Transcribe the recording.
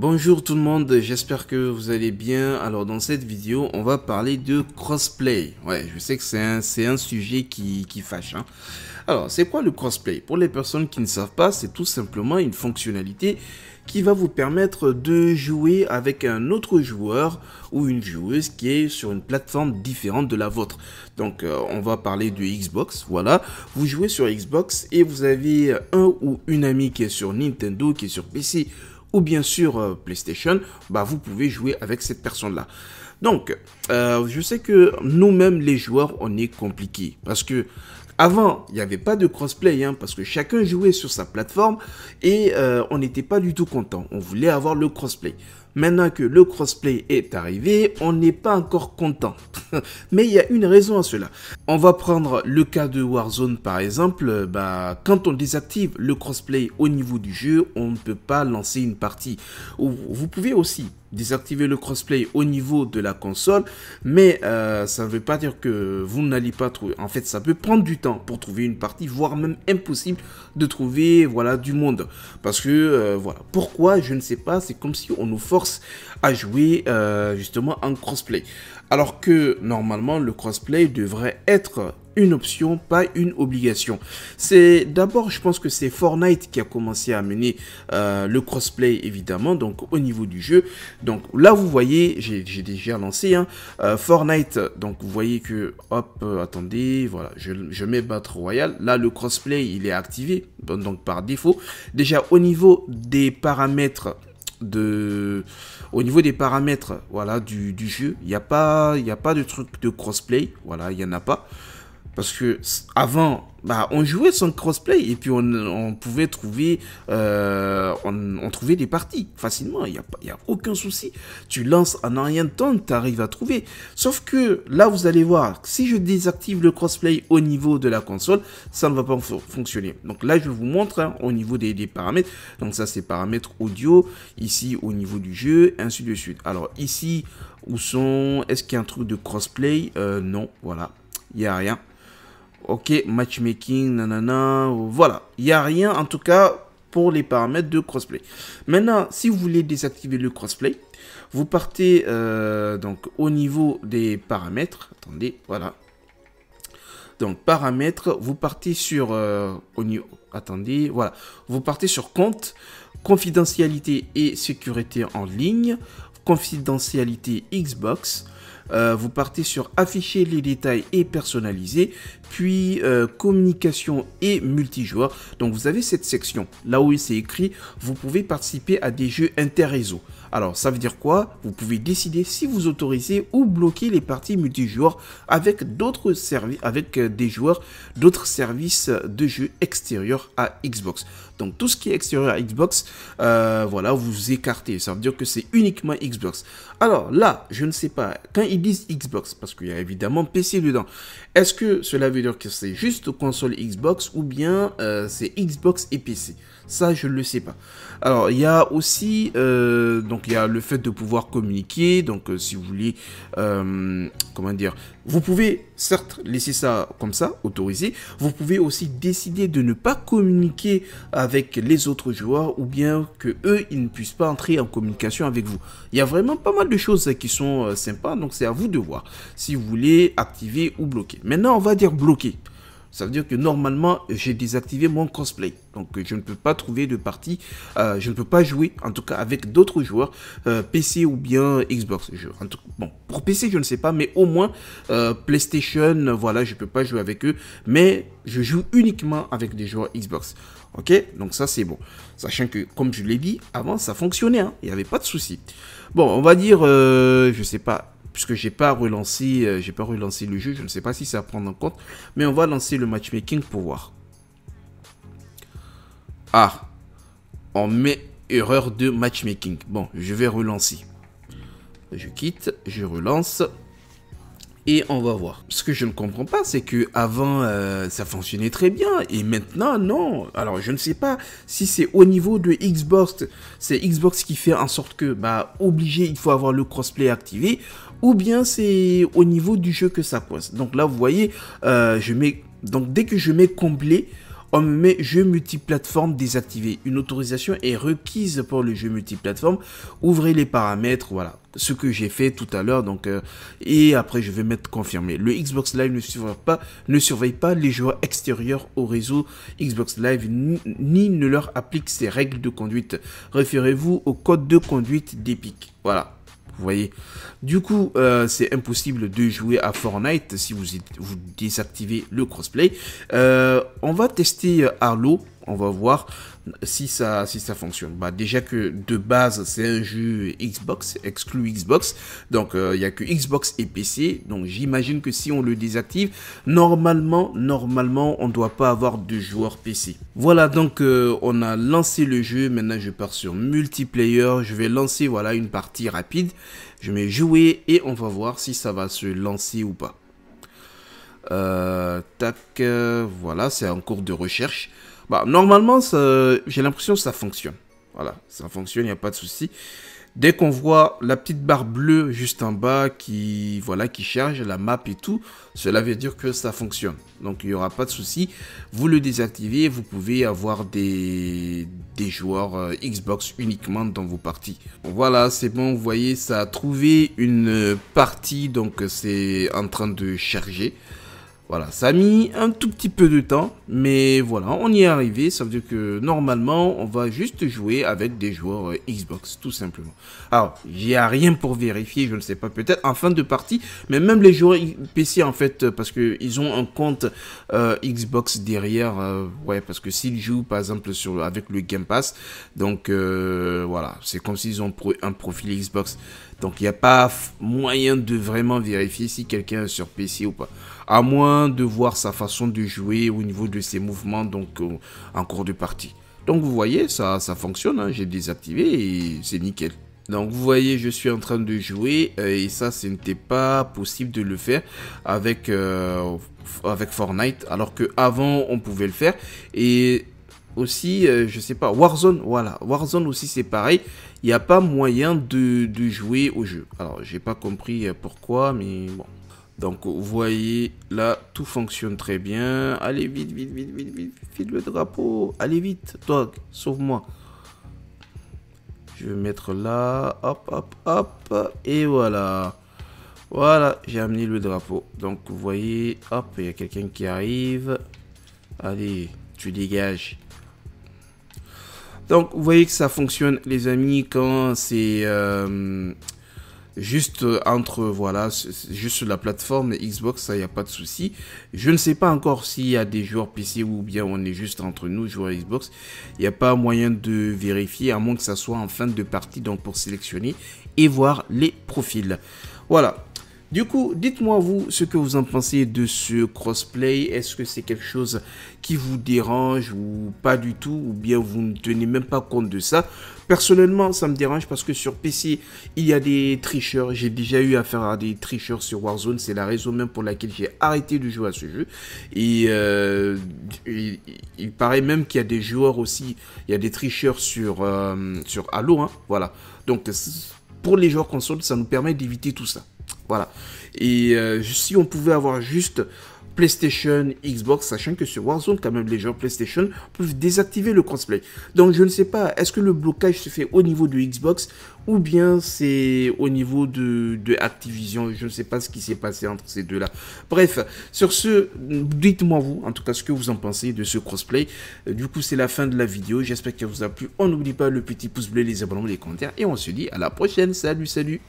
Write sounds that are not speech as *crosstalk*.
Bonjour tout le monde, j'espère que vous allez bien. Alors dans cette vidéo, on va parler de crossplay. Ouais, je sais que c'est un, sujet qui, fâche. Hein. Alors c'est quoi le crossplay Pour les personnes qui ne savent pas, c'est tout simplement une fonctionnalité qui va vous permettre de jouer avec un autre joueur ou une joueuse qui est sur une plateforme différente de la vôtre. Donc euh, on va parler de Xbox, voilà. Vous jouez sur Xbox et vous avez un ou une amie qui est sur Nintendo, qui est sur PC ou bien sûr euh, PlayStation, bah, vous pouvez jouer avec cette personne-là. Donc, euh, je sais que nous-mêmes, les joueurs, on est compliqué Parce que avant, il n'y avait pas de crossplay, hein, parce que chacun jouait sur sa plateforme et euh, on n'était pas du tout content. On voulait avoir le crossplay. Maintenant que le crossplay est arrivé, on n'est pas encore content. *laughs* Mais il y a une raison à cela. On va prendre le cas de Warzone par exemple. Bah, quand on désactive le crossplay au niveau du jeu, on ne peut pas lancer une partie. Vous pouvez aussi désactiver le crossplay au niveau de la console, mais euh, ça ne veut pas dire que vous n'allez pas trouver. En fait, ça peut prendre du temps pour trouver une partie, voire même impossible de trouver voilà du monde. Parce que euh, voilà, pourquoi je ne sais pas. C'est comme si on nous force à jouer euh, justement en crossplay, alors que normalement le crossplay devrait être une option, pas une obligation. C'est d'abord, je pense que c'est Fortnite qui a commencé à mener euh, le crossplay évidemment, donc au niveau du jeu. Donc là, vous voyez, j'ai déjà lancé hein, euh, Fortnite. Donc vous voyez que hop, euh, attendez, voilà, je, mets Battle Royale. Là, le crossplay il est activé, donc par défaut. Déjà au niveau des paramètres de au niveau des paramètres voilà du, jeu il n'y a pas il a pas de truc de crossplay voilà il y en a pas parce que avant, bah, on jouait sans crossplay et puis on, pouvait trouver, euh, on, trouvait des parties facilement. Il n'y a, aucun souci. Tu lances en rien de temps, tu arrives à trouver. Sauf que là, vous allez voir, si je désactive le crossplay au niveau de la console, ça ne va pas fonctionner. Donc là, je vous montre hein, au niveau des, paramètres. Donc ça, c'est paramètres audio. Ici, au niveau du jeu, ainsi de suite. Alors ici, où sont Est-ce qu'il y a un truc de crossplay euh, Non, voilà. Il n'y a rien ok, matchmaking, nanana, voilà. Il n'y a rien en tout cas pour les paramètres de crossplay. Maintenant, si vous voulez désactiver le crossplay, vous partez euh, donc au niveau des paramètres. Attendez, voilà. Donc paramètres, vous partez sur euh, au niveau, attendez, voilà, vous partez sur compte, confidentialité et sécurité en ligne, confidentialité Xbox. Euh, vous partez sur afficher les détails et personnaliser, puis euh, communication et multijoueur. Donc vous avez cette section là où il s'est écrit vous pouvez participer à des jeux inter réseau Alors ça veut dire quoi Vous pouvez décider si vous autorisez ou bloquer les parties multijoueurs avec d'autres services avec euh, des joueurs d'autres services de jeux extérieurs à Xbox. Donc tout ce qui est extérieur à Xbox, euh, voilà, vous, vous écartez. Ça veut dire que c'est uniquement Xbox. Alors là, je ne sais pas, quand ils disent Xbox, parce qu'il y a évidemment PC dedans, est-ce que cela veut que c'est juste console Xbox ou bien euh, c'est Xbox et PC. Ça, je le sais pas. Alors, il y a aussi euh, donc il y a le fait de pouvoir communiquer. Donc, euh, si vous voulez, comment dire, vous pouvez certes laisser ça comme ça, autorisé. Vous pouvez aussi décider de ne pas communiquer avec les autres joueurs ou bien que eux, ils ne puissent pas entrer en communication avec vous. Il y a vraiment pas mal de choses qui sont euh, sympas, donc c'est à vous de voir si vous voulez activer ou bloquer. Maintenant, on va dire bloquer. Ça veut dire que normalement, j'ai désactivé mon cosplay, Donc, je ne peux pas trouver de partie. Euh, je ne peux pas jouer, en tout cas, avec d'autres joueurs, euh, PC ou bien Xbox. bon, pour PC, je ne sais pas, mais au moins, euh, PlayStation, voilà, je ne peux pas jouer avec eux. Mais je joue uniquement avec des joueurs Xbox. Ok Donc ça, c'est bon. Sachant que, comme je l'ai dit, avant, ça fonctionnait. Hein. Il n'y avait pas de souci. Bon, on va dire, euh, je ne sais pas, puisque j'ai pas relancé, euh, j'ai pas relancé le jeu. Je ne sais pas si ça à prendre en compte. Mais on va lancer le matchmaking pour voir. Ah, on met erreur de matchmaking. Bon, je vais relancer. Je quitte, je relance et on va voir. Ce que je ne comprends pas, c'est que avant euh, ça fonctionnait très bien et maintenant non. Alors je ne sais pas si c'est au niveau de Xbox, c'est Xbox qui fait en sorte que bah obligé il faut avoir le crossplay activé ou bien c'est au niveau du jeu que ça coince. Donc là vous voyez, euh, je mets donc dès que je mets comblé met « jeu multiplateforme désactivé. Une autorisation est requise pour le jeu multiplateforme. Ouvrez les paramètres, voilà. Ce que j'ai fait tout à l'heure, donc euh, et après je vais mettre confirmer. Le Xbox Live ne surveille pas, ne surveille pas les joueurs extérieurs au réseau Xbox Live ni, ni ne leur applique ses règles de conduite. Référez-vous au code de conduite d'Epic. Voilà. Vous voyez Du coup, euh, c'est impossible de jouer à Fortnite si vous, désactivez le crossplay. Euh, on va tester euh, Arlo on va voir si ça, si ça fonctionne. Bah, déjà que de base, c'est un jeu Xbox, exclu Xbox. Donc, euh, il n'y a que Xbox et PC. Donc, j'imagine que si on le désactive, normalement, normalement, on ne doit pas avoir de joueurs PC. Voilà, donc, euh, on a lancé le jeu. Maintenant, je pars sur multiplayer. Je vais lancer, voilà, une partie rapide. Je mets jouer et on va voir si ça va se lancer ou pas. Euh, tac, voilà, c'est en cours de recherche. Bah, normalement, j'ai l'impression que ça fonctionne. Voilà, ça fonctionne, il n'y a pas de souci. Dès qu'on voit la petite barre bleue juste en bas qui, voilà, qui charge la map et tout, cela veut dire que ça fonctionne. Donc il n'y aura pas de souci. Vous le désactivez, vous pouvez avoir des, des joueurs euh, Xbox uniquement dans vos parties. Voilà, c'est bon, vous voyez, ça a trouvé une euh, partie, donc c'est en train de charger. Voilà, ça a mis un tout petit peu de temps, mais voilà, on y est arrivé. Ça veut dire que normalement, on va juste jouer avec des joueurs euh, Xbox, tout simplement. Alors, a rien pour vérifier, je ne sais pas, peut-être en fin de partie, mais même les joueurs PC, en fait, euh, parce qu'ils ont un compte euh, Xbox derrière, ouais, parce que s'ils jouent, par exemple, sur, avec le Game Pass, donc voilà, c'est comme s'ils ont un profil Xbox. Donc, il n'y a pas moyen de vraiment vérifier si quelqu'un est sur PC ou pas. À moins de voir sa façon de jouer au niveau de ses mouvements donc euh, en cours de partie. Donc vous voyez, ça, ça fonctionne, hein, j'ai désactivé et c'est nickel. Donc vous voyez, je suis en train de jouer euh, et ça, ce n'était pas possible de le faire avec, euh, avec Fortnite, alors qu'avant, on pouvait le faire. Et aussi, je sais pas, Warzone, voilà, Warzone aussi c'est pareil, il n'y a pas moyen de, de, jouer au jeu. Alors j'ai pas compris pourquoi, mais bon, donc vous voyez, là, tout fonctionne très bien. Allez vite, vite, vite, vite, vite, vite, le drapeau. Allez vite, Toi, sauve-moi. Je vais mettre là, hop, hop, hop, et voilà. Voilà, j'ai amené le drapeau. Donc vous voyez, hop, il y a quelqu'un qui arrive. Allez, tu dégages. Donc vous voyez que ça fonctionne les amis quand c'est... Euh, juste euh, entre voilà juste sur la plateforme Xbox ça y a pas de souci je ne sais pas encore s'il y a des joueurs PC ou bien on est juste entre nous joueurs Xbox il n'y a pas moyen de vérifier à moins que ça soit en fin de partie donc pour sélectionner et voir les profils voilà du coup, dites-moi vous ce que vous en pensez de ce crossplay. Est-ce que c'est quelque chose qui vous dérange ou pas du tout ou bien vous ne tenez même pas compte de ça Personnellement, ça me dérange parce que sur PC, il y a des tricheurs. J'ai déjà eu affaire à des tricheurs sur Warzone. C'est la raison même pour laquelle j'ai arrêté de jouer à ce jeu. Et euh, il, paraît même qu'il y a des joueurs aussi, il y a des tricheurs sur, euh, sur Halo. Hein. voilà. Donc, pour les joueurs console, ça nous permet d'éviter tout ça. Voilà. Et euh, si on pouvait avoir juste PlayStation, Xbox, sachant que sur Warzone, quand même, les gens PlayStation peuvent désactiver le crossplay. Donc je ne sais pas, est-ce que le blocage se fait au niveau de Xbox ou bien c'est au niveau de, de, Activision. Je ne sais pas ce qui s'est passé entre ces deux-là. Bref, sur ce, dites-moi vous, en tout cas, ce que vous en pensez de ce crossplay. Euh, du coup, c'est la fin de la vidéo. J'espère qu'elle vous a plu. On n'oublie pas le petit pouce bleu, les abonnements, les commentaires. Et on se dit à la prochaine. Salut, salut.